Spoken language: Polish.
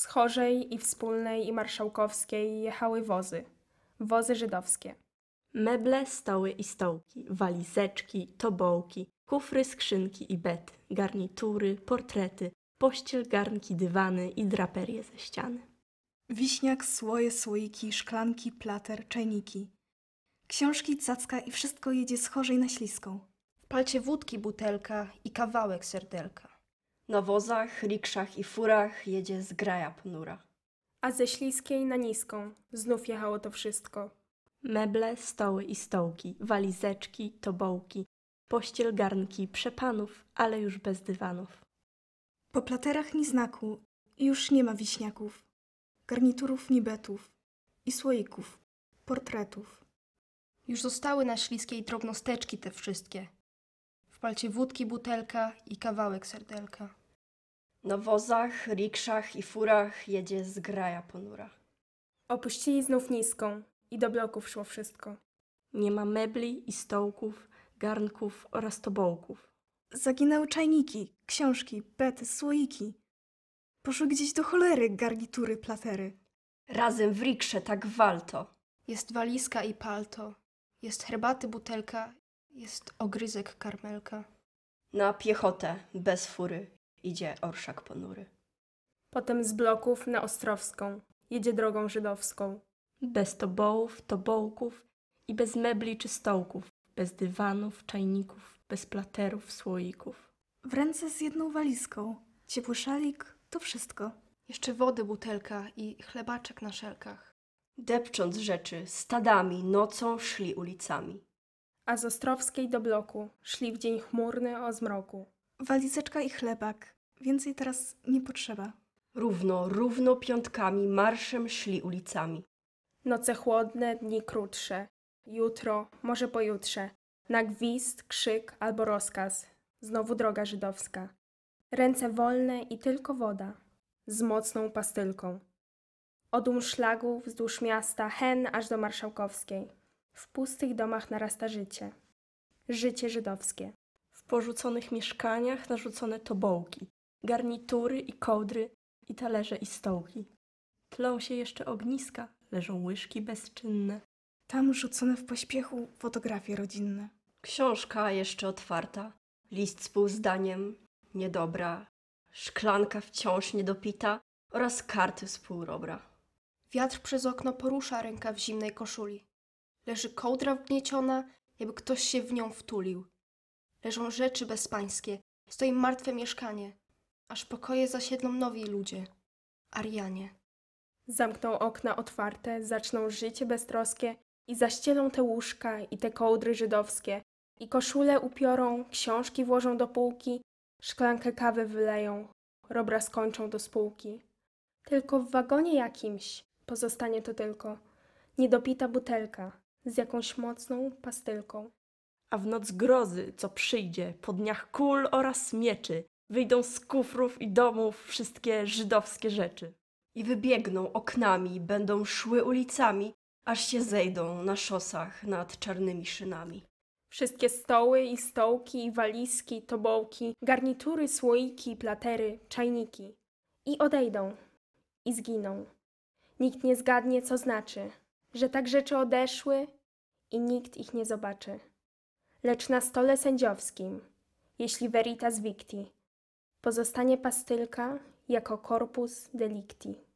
Z Chorzej i Wspólnej i Marszałkowskiej jechały wozy. Wozy żydowskie. Meble, stoły i stołki, walizeczki, tobołki, kufry, skrzynki i bety, garnitury, portrety, pościel, garnki, dywany i draperie ze ściany. Wiśniak, słoje, słoiki, szklanki, plater, czajniki. Książki, cacka i wszystko jedzie z chorzej na śliską. W palcie wódki butelka i kawałek serdelka. Na wozach, rikszach i furach jedzie zgraja ponura. A ze śliskiej na niską znów jechało to wszystko. Meble, stoły i stołki, walizeczki, tobołki, pościel, garnki, przepanów, ale już bez dywanów. Po platerach ni znaku, już nie ma wiśniaków, garniturów ni betów i słoików, portretów. Już zostały na śliskiej drobnosteczki te wszystkie. W palcie wódki butelka i kawałek serdelka. Na wozach, rikszach i furach jedzie zgraja ponura. Opuścili znów niską i do bloków szło wszystko. Nie ma mebli i stołków, garnków oraz tobołków. Zaginęły czajniki, książki, pety, słoiki. Poszły gdzieś do cholery garnitury, platery. Razem w riksze tak walto. Jest walizka i palto. Jest herbaty butelka, jest ogryzek karmelka. Na piechotę, bez fury, idzie orszak ponury. Potem z bloków na Ostrowską jedzie drogą żydowską. Bez tobołów, tobołków i bez mebli czy stołków, bez dywanów, czajników, bez platerów, słoików. W ręce z jedną walizką, ciepły szalik, to wszystko. Jeszcze wody butelka i chlebaczek na szelkach. Depcząc rzeczy, stadami, nocą szli ulicami. A z Ostrowskiej do bloku szli w dzień chmurny o zmroku. Walizeczka i chlebak. Więcej teraz nie potrzeba. Równo, równo piątkami marszem szli ulicami. Noce chłodne, dni krótsze. Jutro, może pojutrze. Na gwizd, krzyk albo rozkaz. Znowu droga żydowska. Ręce wolne i tylko woda. Z mocną pastylką. Odum szlagu wzdłuż miasta, hen aż do marszałkowskiej. W pustych domach narasta życie. Życie żydowskie porzuconych mieszkaniach narzucone tobołki, garnitury i kołdry i talerze i stołki. Tlą się jeszcze ogniska, leżą łyżki bezczynne. Tam rzucone w pośpiechu fotografie rodzinne. Książka jeszcze otwarta, list z półzdaniem, niedobra, szklanka wciąż niedopita oraz karty z półrobra. Wiatr przez okno porusza ręka w zimnej koszuli. Leży kołdra wgnieciona, jakby ktoś się w nią wtulił leżą rzeczy bezpańskie, stoi martwe mieszkanie, aż pokoje zasiedlą nowi ludzie, Arianie. Zamkną okna otwarte, zaczną życie beztroskie i zaścielą te łóżka i te kołdry żydowskie i koszule upiorą, książki włożą do półki, szklankę kawy wyleją, robra skończą do spółki. Tylko w wagonie jakimś pozostanie to tylko niedopita butelka z jakąś mocną pastylką a w noc grozy, co przyjdzie, po dniach kul oraz mieczy, wyjdą z kufrów i domów wszystkie żydowskie rzeczy. I wybiegną oknami, będą szły ulicami, aż się zejdą na szosach nad czarnymi szynami. Wszystkie stoły i stołki, i walizki, tobołki, garnitury, słoiki, platery, czajniki. I odejdą. I zginą. Nikt nie zgadnie, co znaczy, że tak rzeczy odeszły i nikt ich nie zobaczy lecz na stole sędziowskim, jeśli veritas victi, pozostanie pastylka jako corpus delicti.